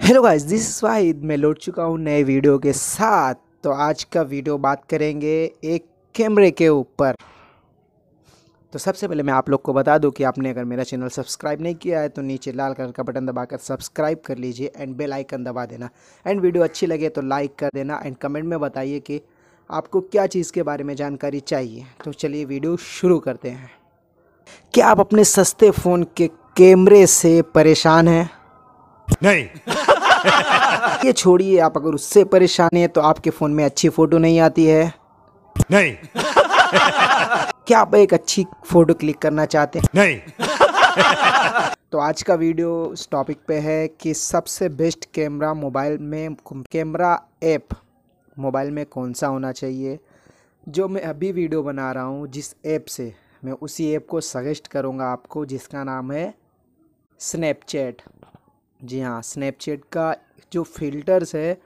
hello guys this is Wahid मैं लौट चुका हूँ नए वीडियो के साथ तो आज का वीडियो बात करेंगे एक कैमरे के ऊपर तो सबसे पहले मैं आप लोग को बता दूं कि आपने अगर मेरा चैनल सब्सक्राइब नहीं किया है तो नीचे लाल कलर का बटन दबाकर सब्सक्राइब कर लीजिए एंड बेल आइकन दबा देना एंड वीडियो अच्छी लगे तो लाइक कर देना एंड कमेंट में बताइए कि आपको क्या चीज़ के बारे में जानकारी चाहिए तो चलिए वीडियो शुरू करते हैं क्या आप अपने सस्ते फ़ोन के कैमरे से परेशान हैं नहीं ये छोड़िए आप अगर उससे परेशान है तो आपके फोन में अच्छी फोटो नहीं आती है नहीं क्या आप एक अच्छी फोटो क्लिक करना चाहते हैं नहीं तो आज का वीडियो इस टॉपिक पे है कि सबसे बेस्ट कैमरा मोबाइल में कैमरा ऐप मोबाइल में कौन सा होना चाहिए जो मैं अभी वीडियो बना रहा हूँ जिस ऐप से मैं उसी ऐप को सजेस्ट करूँगा आपको जिसका नाम है स्नैपचैट जी हाँ स्नैपचैट का जो फ़िल्टर्स है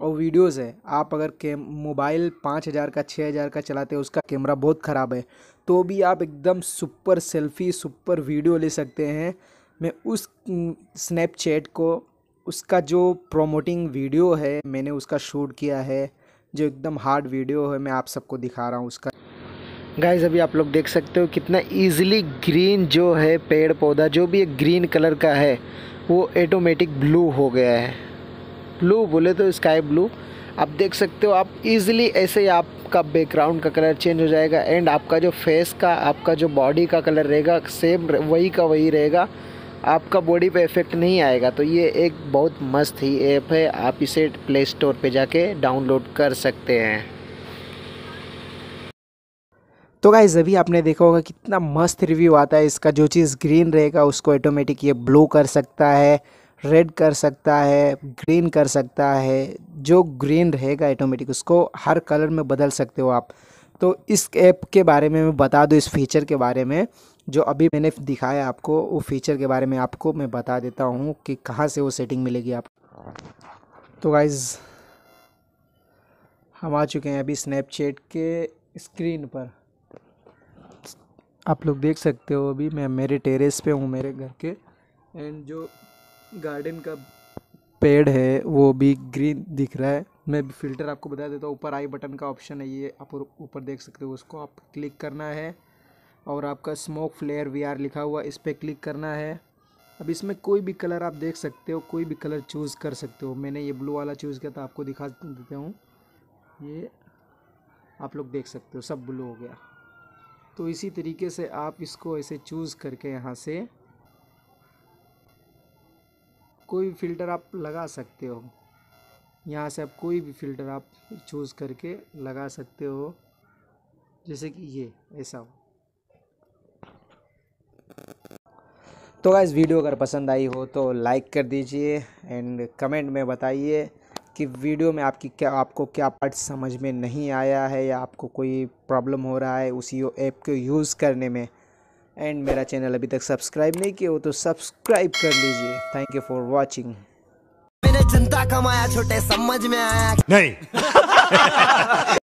और वीडियोस है आप अगर कैम मोबाइल पाँच हज़ार का छः हज़ार का चलाते हैं उसका कैमरा बहुत ख़राब है तो भी आप एकदम सुपर सेल्फ़ी सुपर वीडियो ले सकते हैं मैं उस स्नैपचैट को उसका जो प्रोमोटिंग वीडियो है मैंने उसका शूट किया है जो एकदम हार्ड वीडियो है मैं आप सबको दिखा रहा हूँ उसका गाइज अभी आप लोग देख सकते हो कितना ईजिली ग्रीन जो है पेड़ पौधा जो भी एक ग्रीन कलर का है वो ऑटोमेटिक ब्लू हो गया है ब्लू बोले तो स्काई ब्लू आप देख सकते हो आप इजीली ऐसे ही आपका बैकग्राउंड का कलर चेंज हो जाएगा एंड आपका जो फेस का आपका जो बॉडी का कलर रहेगा सेम वही का वही रहेगा आपका बॉडी पे इफ़ेक्ट नहीं आएगा तो ये एक बहुत मस्त ही ऐप है आप इसे प्ले स्टोर पे जाके डाउनलोड कर सकते हैं तो गाइज अभी आपने देखा होगा कितना मस्त रिव्यू आता है इसका जो चीज़ ग्रीन रहेगा उसको ऑटोमेटिक ये ब्लू कर सकता है रेड कर सकता है ग्रीन कर सकता है जो ग्रीन रहेगा ऑटोमेटिक उसको हर कलर में बदल सकते हो आप तो इस ऐप के बारे में मैं बता दूँ इस फीचर के बारे में जो अभी मैंने दिखाया आपको वो फीचर के बारे में आपको मैं बता देता हूँ कि कहाँ से वो सेटिंग मिलेगी आप तो गाइज़ हम आ चुके हैं अभी स्नैपचैट के स्क्रीन पर आप लोग देख सकते हो अभी मैं मेरे टेरेस पे हूँ मेरे घर के एंड जो गार्डन का पेड़ है वो भी ग्रीन दिख रहा है मैं फ़िल्टर आपको बता देता हूँ ऊपर आई बटन का ऑप्शन है ये आप ऊपर देख सकते हो उसको आप क्लिक करना है और आपका स्मोक फ्लेयर वी लिखा हुआ इस पर क्लिक करना है अब इसमें कोई भी कलर आप देख सकते हो कोई भी कलर चूज़ कर सकते हो मैंने ये ब्लू वाला चूज़ किया था आपको दिखा देता हूँ ये आप लोग देख सकते हो सब ब्लू हो गया तो इसी तरीके से आप इसको ऐसे चूज़ करके यहाँ से कोई भी फ़िल्टर आप लगा सकते हो यहाँ से आप कोई भी फ़िल्टर आप चूज़ करके लगा सकते हो जैसे कि ये ऐसा हो तो इस वीडियो अगर पसंद आई हो तो लाइक कर दीजिए एंड कमेंट में बताइए कि वीडियो में आपकी क्या आपको क्या पार्ट समझ में नहीं आया है या आपको कोई प्रॉब्लम हो रहा है उसी ऐप को यूज़ करने में एंड मेरा चैनल अभी तक सब्सक्राइब नहीं किया हो तो सब्सक्राइब कर लीजिए थैंक यू फॉर वॉचिंग मैंने चिंता कमाया छोटे समझ में आया नहीं